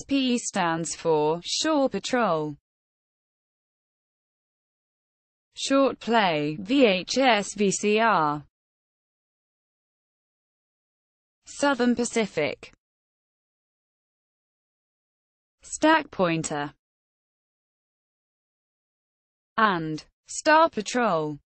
SPE stands for Shore Patrol. Short Play, VHS VCR. Southern Pacific. Stack Pointer. And Star Patrol.